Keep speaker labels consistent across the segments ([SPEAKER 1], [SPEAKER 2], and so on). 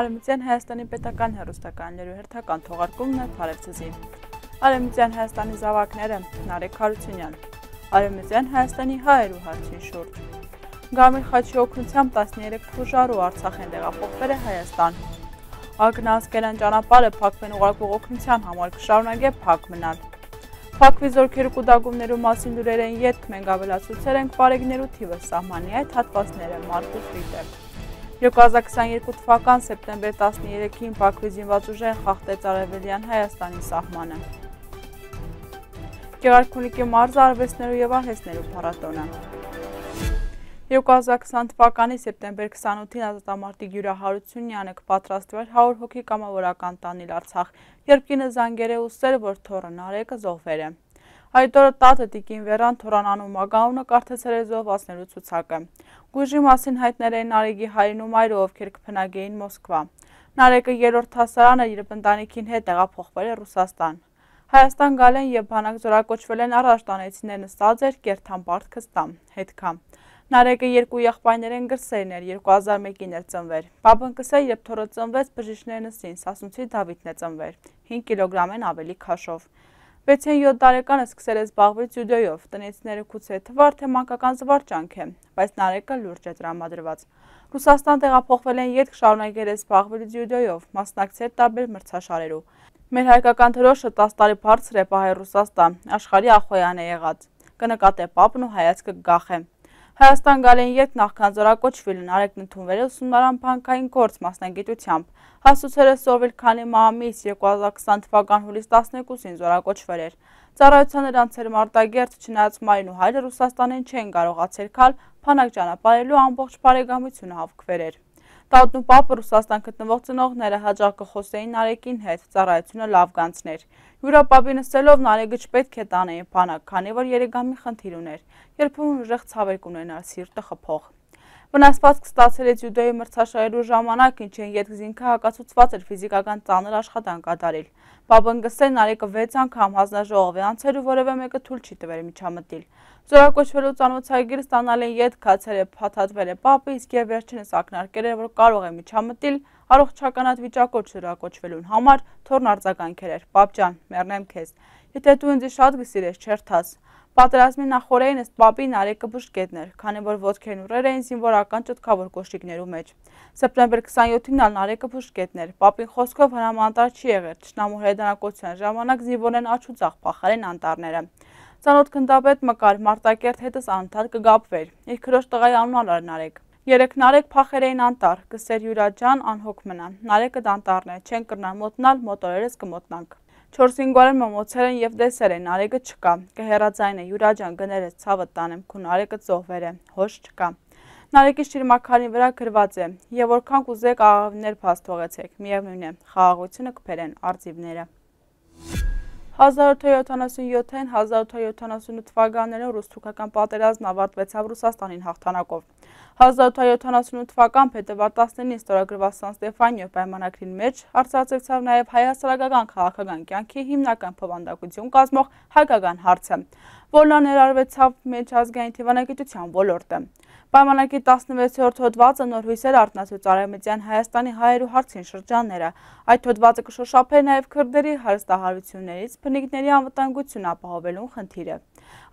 [SPEAKER 1] Արևմտյան Հայաստանի պետական հերոստականներու հերթական թողարկումն է Փարեվցզի։ Արևմտյան Հայաստանի զավակները Նարեկ Հարությունյան։ Արևմտյան Հայաստանի հայերու հարցի շուրջ։ Գամիլ Խաչի օգնությամբ 13 փուժարու Արցախ են տեղափոխվել Հայաստան։ Ագնասկերան ճանապարհը փակվեն ուղարկող օգնության համար կշարունակե փակ մնալ։ Փակվի զորքերու կուտակումներու մասին լուրեր են յետք մենք ավելացուցել ենք բարեգներու թիվը սահմանի այդ հատվածները Մարկուս Ռիտեր։ 2022 թվական սեպտեմբեր 13-ին Բաքվի զինված ուժեն խախտեց Արևելյան Հայաստանի սահմանը։ Գեղարքունիքի մարզը արվեստներու եւ արհեստներու փառատոնը։ 2020 թվականի սեպտեմբեր 28-ին ազատամարտիկ Յուրա Հարությունյանը կպատրաստվել 100 հոգի կամավորական տանել Արցախ, երբ կինը զանգեր է ուսել, որ թորը նարեկը զոհվեր է։ զողվերը. Այդ օրը տատը տիկին վերան թորանանում ագաունը կարթեցերեզով ասնելու ծուցակը։ Գույժի մասին հայտներ էին արեգի հայրին ու մայրը, ովքեր կպնագեին Մոսկվա։ Նարեկը երորդ հասարանը երբ ընտանիքին հետ տեղափոխվել է Ռուսաստան։ Հայաստան գալ են և բանակ զորակոչվել են առաջ տանեցիներ նստած էր կերթամբարդ կստամ, հետքա։ Նարեկը երկու եղպայներ են գրսերն էր, 2001-ին էր ծնվեր։ Բաբն կսե, երբ թորը ծնվեց, բժիշներ նստին, Սասունցի դավիտն է ծնվեր, 5 կիլոգրամ են ավելի քաշով։ 6-7 տարեկանը սկսել է զբաղվել ձյուդոյով, տնից ներկուց է թվար, թե մանկական զվարճանք է, բայց նարեկը լուրջ է տրամադրված։ Հուսաստան տեղափոխվել են երկ շարունակել է զբաղվել ձյուդոյով, մասնակցեր տաբել մրցաշարերու։ Մեր հայկական թրոշը 10 տարի բարձր է պահել Հուսաստան, աշխարհի ախոյան է եղած։ Կնկատե պապն ու հայացքը գախ է։ Հայաստան գալ են ետ նախքան զորակոչվել են արեքն ընդունվել ուսումնարան պանքային գործ մասնագիտությամբ։ Հասուցերը սորվել քանի մահամիս 2020 թվական հուլիս 12-ին զորակոչվել էր։ Ծառայության նրանց էր Մարտագերտ, չնայած մայրն ու հայրը Ռուսաստանին չեն կարողացել քալ, փանակ ճանապարելու ամբողջ բարեկամությունը հավքվել էր։ Տատն ու պապը Ռուսաստան գտնվող ծնողները հաջող կխոսեին Նարեկին հետ, ծառայությունը լավ կանցներ։ Յուրապապի նստելով Նարեկը չպետք է տանեին բանակ, քանի որ երեգամի խնդիր ուներ, երբեմն ուժեղ ցավեր կունենար սիրտը խփող։ Վնասվածք ստացել է ջյուդոյի մրցաշարելու ժամանակ, ինչ են ետգզինքը հակացուցված էր ֆիզիկական ծանր աշխատանք կատարել։ Պապնգսեն Նարեկը 6 անգամ հանձնաժողովի անցել ու որևէ մեկը թույլ չի տվել միջամտիլ։ Զորակոչվելու ծանոթագիր ստանալ են յետ, քացել է, փաթաթվել է պապը, իսկ եւ վերջինս ակնարկել է, որ կարող է միջամտիլ առողջականատ վիճակոչ զորակոչվելուն համար թորն արձագանքել էր։ Պապ ջան, մեռնեմ քեզ։ Եթե դու ինձ շատ գսիրես, չերթաս։ Պատերազմի նախորեին ըստ պապին Արեկը բժշկետն էր, քանի որ ոտքերն ուռեր էին զինվորական ճտքավոր կոշիկներու մեջ։ Սեպտեմբեր 27-ին ալ Արեկը բժշկետն էր։ Պապին խոսքով հրամանատար չի եղել։ Ճշնամու հրեդանակության ժամանակ զինվորեն աչուցախ փախել են անտառները։ Ցանոթ քնդապետ Մկար Մարտակերտ հետս անընդհատ կգապվեր։ Իր քրոշ տղայի անունն ալ Արնարեկ։ Երեք նարեկ փախեր էին անտար, կսեր յուրաջան անհոգ մնան, նարեկը դանտարն է, չեն կրնան մոտնալ, մոտորերս կմոտնանք։ 4-5 գարեն մոմոցեր են եւ դեսեր են, արեգը չկա, կհերաձայն է, յուրաջան գներ ես ցավը տանեմ, քուն արեգը ծողվեր է, հոշ չկա։ Նարեկի շիրմակարին վրա գրված է, եւ որքան կուզեք աղավներ փաստողեցեք, միևնույն է, խաղաղությունը կփերեն արծիվները։ 1877-ին 1878 թվականներով ռուս-թուրքական պատերազմն ավարտվեցավ Ռուսաստանին հաղթանակով։ 1878 թվական փետրվար 19-ին ստորագրված Սան Ստեփանիո պայմանագրին մեջ արծարծեցավ նաև հայ-հասարակական քաղաքական կյանքի հիմնական փոխանդակություն կազմող հայկական հարցը, որն ներառվեցավ միջազգային թիվանագիտության ոլորտը։ Պայմանակի 16-րդ հոդվածը նոր հույսեր արտնացուց արևմտյան Հայաստանի հայերու հարցին շրջանները։ Այդ հոդվածը կշոշափեր նաև քրդերի հարստահարություններից փնիկների անվտանգություն ապահովելուն խնդիրը։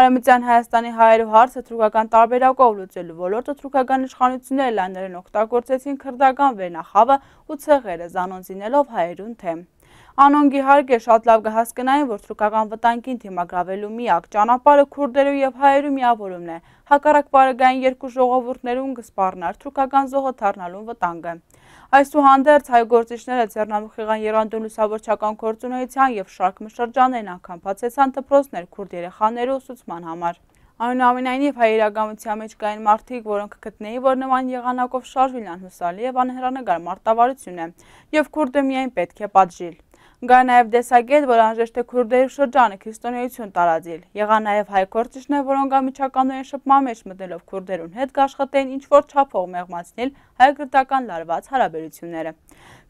[SPEAKER 1] Արևմտյան Հայաստանի հայերու հարցը թուրքական տարբերակով լուծելու ոլորտը թուրքական իշխանությունները լայներեն օգտագործեցին քրդական վերնախավը ու ցեղերը զանոնձինելով հայերուն թեմ։ Անոնք իհարկե շատ լավ կհասկանային, որ թուրքական վտանգին դիմագրավելու միակ ճանապարհը քուրդերու եւ հայերու միավորումն է։ Հակառակ բարեգային երկու ժողովուրդներուն կսպառնար թուրքական զոհը դառնալու վտանգը։ Այսուհանդերձ հայ գործիչները Ձեռնամուխիղան Երանդուն լուսավորչական գործունեության եւ շարքը շրջաններն անգամ բացեցան դպրոցներ քուրդ երեխաների ուսուցման համար։ Այնուամենայնիվ հայ իրականության մեջ կային մարդիկ, որոնք գտնեին, որ նման եղանակով շարժվելան հուսալի եւ անհերանեկար մարտավարություն է, եւ քուրդը միայն պետք է պատժիլ։ Գա նաև դեսագետ, որ անժեշտ է քուրդերի շրջանը քրիստոնեություն տարածել։ Եղա նաև հայ գործիչներ, որոնք ամիջականորեն շփման մեջ մտնելով քուրդերուն հետ կաշխատեն ինչ որ չափով մեղմացնել հայ-գրտական լարված հարաբերությունները։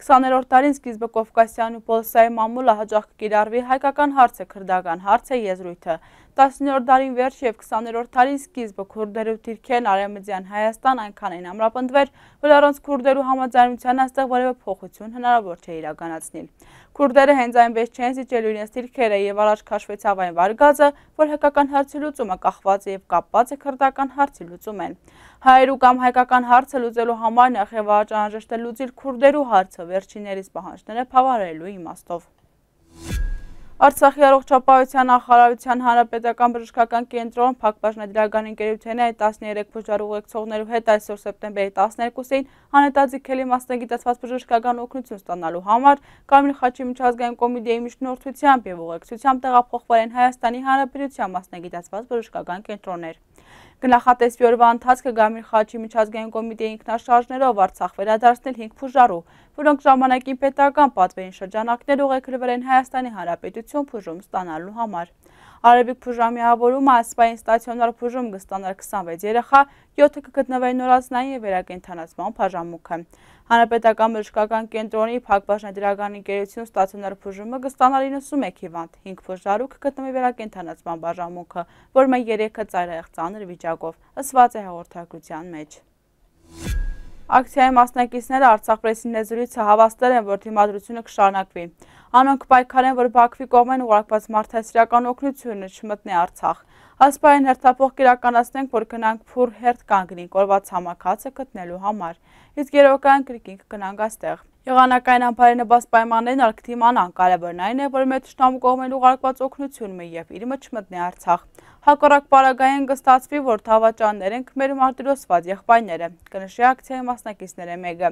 [SPEAKER 1] 20-րդ տարին սկիզբը Կովկասյան ու Պոլսայի մամուլը հաջող կիրառվի հայկական հարցը, քրդական հարցը, եզրույթը։ 19-րդ դարին վերջ և 20-րդ դարին սկիզբը քուրդերու դիրքերն արևմտյան Հայաստան այնքան էին ամրապնդվել, որ առանց քուրդերու համաձայնության այստեղ որևէ փոխություն հնարավոր չէ իրականացնել։ Քուրդերը հենց այնպես չեն զիջել իրենց դիրքերը եւ առաջ քաշվեցավ այն վարգածը, որ հայկական հարցի լուծումը կախված եւ կապված է քրդական հարցի լուծումեն։ Հայերու կամ հայկական հարցը լուծելու համար նախ եւ առաջ անհրաժեշտ է լուծել քուրդերու հարցը վերջիններիս պահանջները փավարելու իմաստով։ Արցախի առողջապահության նախարարության հանրապետական բժշկական կենտրոն Փակ բաժնեդրական ընկերությունը 13 փոջար ուղեկցողներու հետ այսօր սեպտեմբերի 12-ին հանրետաձիգելի մասնագիտացված բժշկական օգնություն ստանալու համար Կարմիր խաչի միջազգային կոմիտեի միջնորդությամբ եւ ուղեկցությամբ տեղափոխվել են Հայաստանի Հանրապետության մասնագիտացված բժշկական կենտրոններ։ Գնախատեսվի օրվա ընթացքը Գամիր Խաչի միջազգային կոմիտեի ինքնաշարժներով Արցախ վերադարձնել 5 փուժարու, որոնք ժամանակին պետական պատվերին շրջանակներ ուղեկրվել են Հայաստանի Հանրապետություն փուժում ստանալու համար։ Արևիկ բուժամի հավորումը ասպային ստացիոնար բուժում գստանար 26 երեխա, 7-ը կգտնվեր նորացնային և վերակենթանացման պաժամուքը։ Հանրապետական բժշկական կենտրոնի փակբաշնեդրական ընկերություն ստացիոնար բուժումը գստանար 91 հիվանդ, 5 բուժարու կգտնվի վերակենթանացման բաժամուքը, որը 3-ը ծայրահեղ ծանր վիճակով, ըսված է հաղորդագրության մեջ։ Thank you. Ակցիայի մասնակիցները Արցախ պրեսին լեզուլիցը հավաստել են, որ դիմադրությունը կշարունակվի։ Անոնք պայքարեն, որ Բաքվի կողմեն ուղարկված մարդասիրական օգնությունը չմտնի Արցախ։ Այս բային հերթապող կիրականացնենք, որ գնանք փուր հերթ կանգնին կորված համակացը գտնելու համար։ Իսկ երևակայական կրկին կգնանք այստեղ։ Եղանակային անպարենպաս պայմաններն արգդի մանան կարևորն այն է, որ մեր թշնամու կողմեն ուղարկված օգնություն մի և իր մչ մտնի արցախ։ Հակորակ պարագային գստացվի, որ թավաճաններ ենք մեր մարդիրոսված եղպայները, կնշի ակցիայի մասնակիցները մեկը։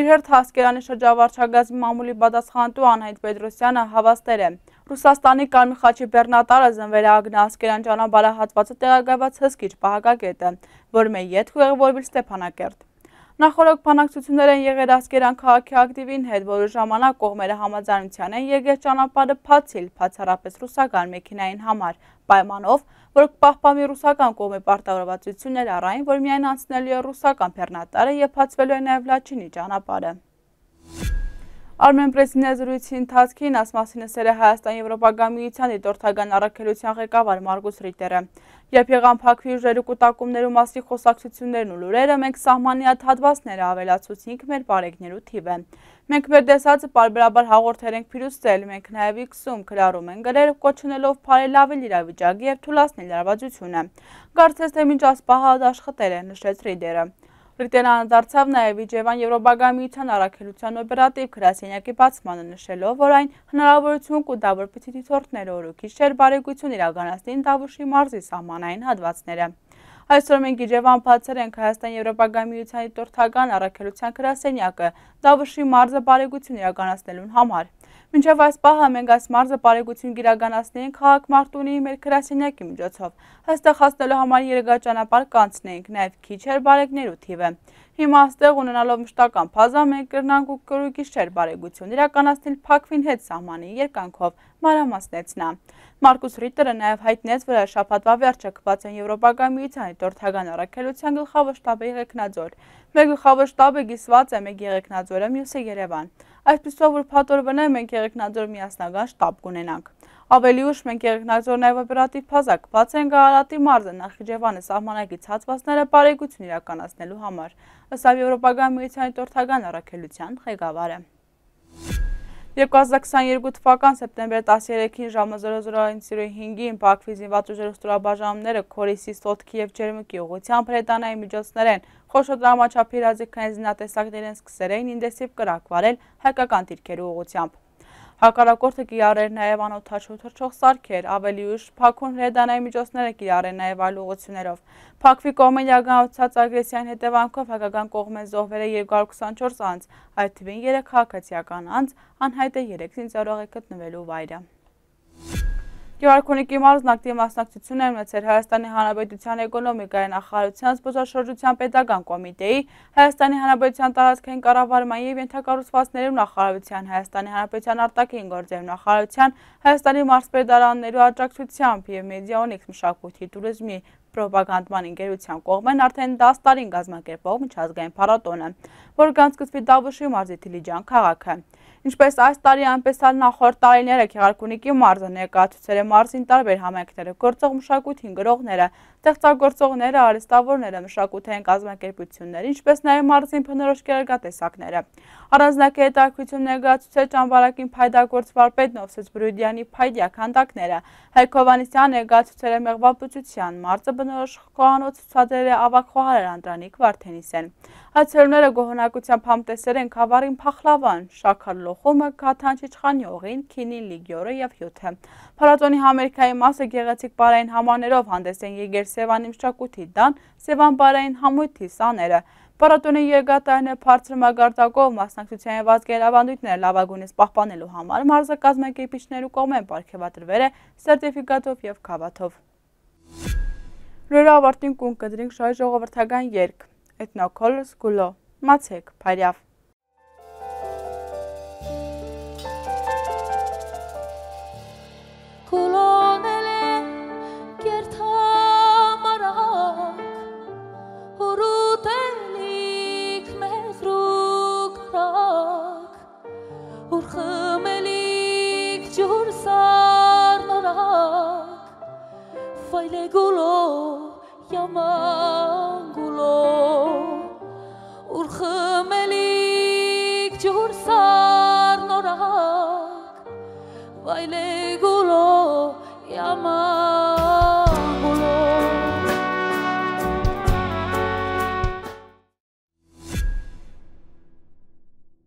[SPEAKER 1] Իր հերթ հասկերանի շրջավարճագազի մամուլի բադասխանտու անհայտ պետրոսյանը հավաստեր է, Հուսաստանի կարմի խաչի բերնատարը զնվերը ագնա ասկերան ճանաբարահատվածը տեղագայված հսկիչ պահակակետը, որ մեր ետ խուեղվորվիլ Ստեպանակերտ։ Նախորդ բանակցություններ են եղել Ասկերան քաղաքի ակտիվին հետ, որի ժամանակ կողմերը համաձայնության են եկել ճանապարհը փացիլ, բացառապես ռուսական մեքենային համար, պայմանով, որ կպահպանի ռուսական կողմի պարտավորվածությունները առայն, որ միայն անցնելու է ռուսական բեռնատարը եւ փացվելու է նաեւ Լաչինի ճանապարհը։ Արմենպրեսի նեզրույցի ընթացքին աս մասին ասել է Հայաստան Եվրոպական միության դիտորդական առաքելության ղեկավար Մարգուս Ռիտերը։ Երբ եղան Փաքվի ուժերի կուտակումներում ասի խոսակցություններն ու լուրերը, մենք սահմանյատ հատվածները ավելացուցինք մեր բարեկներու թիվը։ Մենք մեր դեսածը պարբերաբար հաղորդեր ենք փիրուստել, մենք նաև X-ում գրարում են գրել, կոչնելով պարել ավել իրավիճագի և թուլասնել արվածությունը։ Կարծես թե մինչ ասպահա ադաշխտել է, նշեց ռիդերը։ Բրիտանիան դարձավ նաև Իջևան Եվրոպական միության առաքելության օպերատիվ գրասենյակի բացմանը նշելով, որ այն հնարավորություն կուտա, որպեսզի դիտորդները օրոքի շերբարեգություն իրականացնեն Տավուշի մարզի սահմանային հատվածները։ Այսօր մենք Իջևան բացեր ենք Հայաստան Եվրոպական միության դիտորդական առաքելության գրասենյակը Տավուշի մարզը բարեգություն իրականացնելուն համար։ Մինչև այս պահը մենք այս մարզը բարեգություն գիրագանացնեինք քաղաքմարտունի մեր քրասենյակի միջոցով։ Հստեղ հասնելու համար երեգա ճանապարհ կանցնեինք, նաև քիչ էր բարեկներու թիվը։ Հիմա աստեղ ունենալով մշտական պազամեկ գրնանք ու կրուկից չեր բարեգություն, իրականասնել պակվին հետ սահմանի երկանքով մարամասնեց նա։ Մարկուս Ռիտերը նաև հայտնեց, որ այս շաբաթվա վերջը կված են Եվրոպական միության դորթական առաքելության գլխավոր շտաբի ղեկնաձոր։ Մեր գլխավոր շտաբը գիսված է մեկ եղեկնաձորը, մյուսը Երևան։ Այսպիսով որ փաթորվն է մենք եղեկնաձոր միասնական շտաբ կունենանք։ Ավելի ուշ մենք եղեկնարձոր նաև օպերատիվ փազակ բաց են գարատի մարզը Նախիջևանի սահմանակից հացվածները բարեկություն իրականացնելու համար, ըստ Եվրոպական միության տորթական առաքելության ղեկավարը։ 2022 թվական սեպտեմբեր 13-ին ժամը 00:05-ին Բաքվի զինված ուժերի ստորաբաժանումները Քորիսի, Սոտքի եւ Ջերմուկի ուղությամբ հրետանայի միջոցներ են խոշոր դրամաչափի հրաձիգային զինատեսակներ են սկսել էին ինդեսիվ կրակվարել հայկական դիրքերի ուղությամբ։ Հակառակորդը կիրառեր նաև անօթաչու թռչող սարքեր, ավելի ուշ փակուն հրեդանայի միջոցները կիրառեր նաև այլ ուղղություններով։ Փակվի կողմեն իրականացած ագրեսիան հետևանքով հակական կողմեն զոհվել է 224 անձ, այդ թվին 3 հակացիական անձ, անհայտ է 3 զինծառայողի գտնվելու վայրը։ Գևարքունիքի մարզնակտի մասնակցություն է ունեցել Հայաստանի Հանրապետության էկոնոմիկայի նախարարության զբոսաշրջության պետական կոմիտեի, Հայաստանի Հանրապետության տարածքային կառավարման և ենթակառուցվածքներում նախարարության, Հայաստանի Հանրապետության արտաքին գործերում նախարարության, Հայաստանի մարզպետարաններու աջակցությամբ և Մեդիաոնիքս մշակույթի туриզմի պրոպագանդման ընկերության կողմեն արդեն 10 տարին գազմակերպող միջազգային փառատոնը, որ կանցկցվի Դավուշի մարզի Թիլիջան քաղաքը։ Ինչպես այս տարի, այնպես այլ նախորդ տարիները Քեղարքունիքի մարզը ներկայացուցել է մարզին տարբեր համայնքները, գործող մշակույթին գրողները, ստեղծագործողները, արհեստավորները, մշակութային կազմակերպությունները, ինչպես նաև մարզին բնորոշ գերագատեսակները։ Առանձնակի հետաքրքրություն ներկայացուցել ճամբարակին փայդագործ վարպետ Նովսես Բրուդյանի փայդյա քանդակները։ Հայկ Հովանեսյանը ներկայացուցել է մեղվապուծության, մարզը բնորոշ խոհանոց ցուցադրել է ավակ խոհարար Անդրանիկ Վարդենիսեն։ Այցելուները գոհնակությամբ համտեսել են խավարին փախլավան, շաքար ստանալու խումը, կաթանչիչխան յողին, քինին, լիգյորը և հյութը։ Փառատոնի համերկայի մասը գեղեցիկ բարային համաներով հանդես են եկել Սևան իմշակութի դան, Սևան բարային համույթի սաները։ Փառատոնի երկատարն է բարձր մագարտակով մասնակցության ված գերավանդույթները լավագույնս պահպանելու համար մարզը կազմակերպիչներու կողմեն պարգևատրվել է սերտիֆիկատով եւ գավաթով։ Լուրը ավարտին կուն կդրինք շահի ժողովրդական երկ, էթնոքոլ սկուլո, մացեք, պարյավ։ Յամանգուլո Ուրխմելիկ ջուրսար նորահակ Վայլե